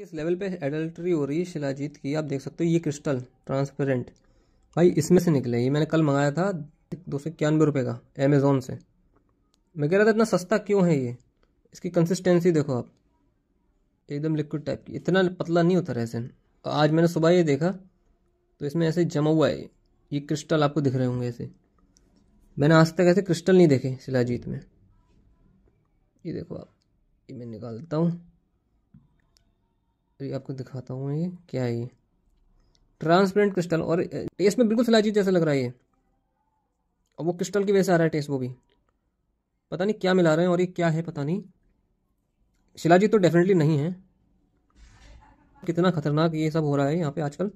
किस लेवल पे एडल्ट्री हो रही है शिलाजीत की आप देख सकते हो ये क्रिस्टल ट्रांसपेरेंट भाई इसमें से निकले ये मैंने कल मंगाया था दो सौ इक्यानवे रुपये का अमेज़ोन से मैं कह रहा था इतना सस्ता क्यों है ये इसकी कंसिस्टेंसी देखो आप एकदम लिक्विड टाइप की इतना पतला नहीं होता रहसन आज मैंने सुबह ये देखा तो इसमें ऐसे जमा हुआ है ये क्रिस्टल आपको दिख रहे होंगे ऐसे मैंने आज तक ऐसे क्रिस्टल नहीं देखे शिलाजीत में ये देखो आप ये मैं निकालता हूँ तो ये आपको दिखाता हूँ ये क्या है ये ट्रांसपेरेंट क्रिस्टल और टेस्ट में बिल्कुल सलाची जैसा लग रहा है ये और वो क्रिस्टल की वजह से आ रहा है टेस्ट वो भी पता नहीं क्या मिला रहे हैं और ये क्या है पता नहीं शिलाजी तो डेफिनेटली नहीं है कितना खतरनाक ये सब हो रहा है यहाँ पे आजकल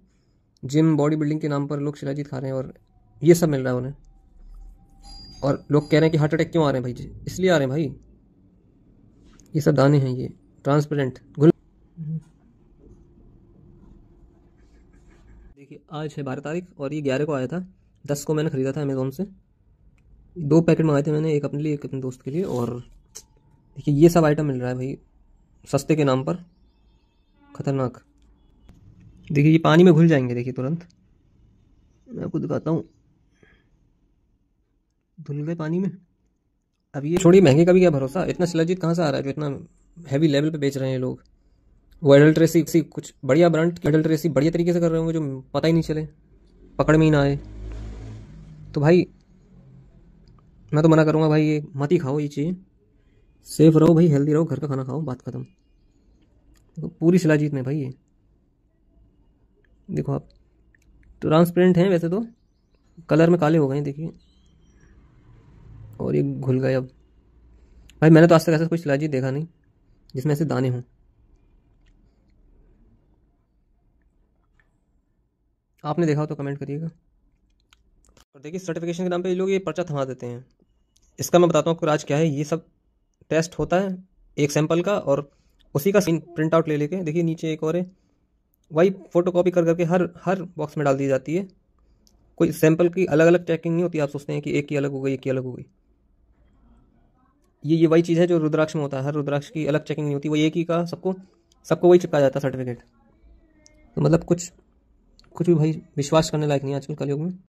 जिम बॉडी बिल्डिंग के नाम पर लोग शिलाजीत खा रहे हैं और ये सब मिल रहा है उन्हें और लोग कह रहे हैं कि हार्ट अटैक क्यों आ रहे हैं भाई जी इसलिए आ रहे हैं भाई ये सब दाने हैं ये ट्रांसपेरेंट देखिए आज है बारह तारीख और ये ग्यारह को आया था दस को मैंने ख़रीदा था अमेज़ोन से दो पैकेट मंगाए थे मैंने एक अपने लिए एक अपने दोस्त के लिए और देखिए ये सब आइटम मिल रहा है भाई सस्ते के नाम पर ख़तरनाक देखिए ये पानी में घुल जाएंगे देखिए तुरंत मैं आपको दिखाता हूँ धुल गए पानी में अब ये छोड़ी महंगे का भी क्या भरोसा इतना सिलाजित कहाँ से आ रहा है जो इतना हैवी लेवल पे बेच रहे हैं लोग वो एडल्ट्रेसी कुछ बढ़िया ब्रांड की एडल्ट्रेसी बढ़िया तरीके से कर रहे होंगे जो पता ही नहीं चले पकड़ में ही ना आए तो भाई मैं तो मना करूँगा भाई ये मत ही खाओ ये चीज़ सेफ रहो भाई हेल्दी रहो घर का खाना खाओ बात ख़त्म देखो पूरी शिलाजीत में भाई ये देखो आप ट्रांसपेरेंट हैं वैसे तो कलर में काले हो गए देखिए और ये घुल गए अब भाई मैंने तो आज तक ऐसा कुछ शिलाजीत देखा नहीं जिसमें ऐसे दाने हों आपने देखा हो तो कमेंट करिएगा और देखिए सर्टिफिकेशन के नाम पे ये लोग ये पर्चा थमा देते हैं इसका मैं बताता हूँ आज क्या है ये सब टेस्ट होता है एक सैंपल का और उसी का प्रिंट आउट ले लेके देखिए नीचे एक और है वही फोटो कॉपी कर करके हर हर बॉक्स में डाल दी जाती है कोई सैंपल की अलग अलग चेकिंग नहीं होती आप सोचते हैं कि एक की अलग हो गई एक की अलग हो गई ये ये वही चीज़ है जो रुद्राक्ष में होता है हर रुद्राक्ष की अलग चेकिंग नहीं होती वही एक ही का सबको सबको वही चिपका जाता है सर्टिफिकेट तो मतलब कुछ कुछ भी भाई विश्वास करने लायक नहीं है आजकल कलयुग में